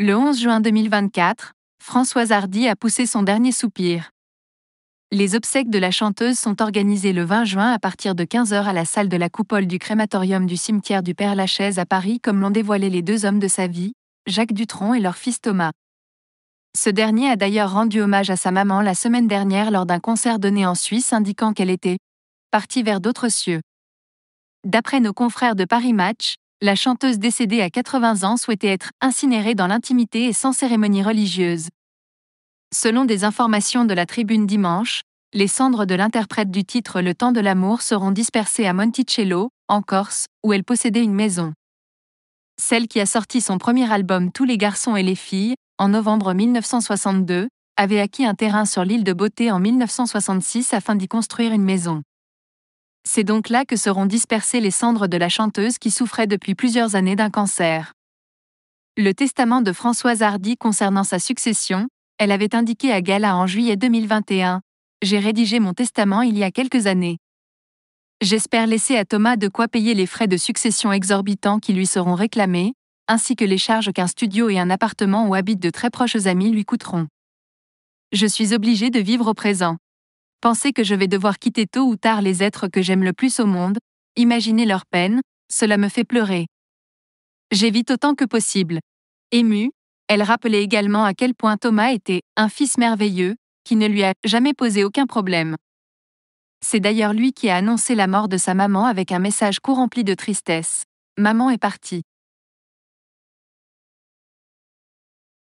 Le 11 juin 2024, Françoise Hardy a poussé son dernier soupir. Les obsèques de la chanteuse sont organisées le 20 juin à partir de 15h à la salle de la coupole du crématorium du cimetière du Père-Lachaise à Paris comme l'ont dévoilé les deux hommes de sa vie, Jacques Dutronc et leur fils Thomas. Ce dernier a d'ailleurs rendu hommage à sa maman la semaine dernière lors d'un concert donné en Suisse indiquant qu'elle était partie vers d'autres cieux. D'après nos confrères de Paris Match, la chanteuse décédée à 80 ans souhaitait être incinérée dans l'intimité et sans cérémonie religieuse. Selon des informations de la Tribune dimanche, les cendres de l'interprète du titre Le temps de l'amour seront dispersées à Monticello, en Corse, où elle possédait une maison. Celle qui a sorti son premier album Tous les garçons et les filles, en novembre 1962, avait acquis un terrain sur l'île de Beauté en 1966 afin d'y construire une maison. C'est donc là que seront dispersées les cendres de la chanteuse qui souffrait depuis plusieurs années d'un cancer. Le testament de Françoise Hardy concernant sa succession, elle avait indiqué à Gala en juillet 2021 J'ai rédigé mon testament il y a quelques années. J'espère laisser à Thomas de quoi payer les frais de succession exorbitants qui lui seront réclamés, ainsi que les charges qu'un studio et un appartement où habitent de très proches amis lui coûteront. Je suis obligée de vivre au présent penser que je vais devoir quitter tôt ou tard les êtres que j'aime le plus au monde, imaginer leur peine, cela me fait pleurer. J'évite autant que possible. Émue, elle rappelait également à quel point Thomas était un fils merveilleux, qui ne lui a jamais posé aucun problème. C'est d'ailleurs lui qui a annoncé la mort de sa maman avec un message court rempli de tristesse. Maman est partie.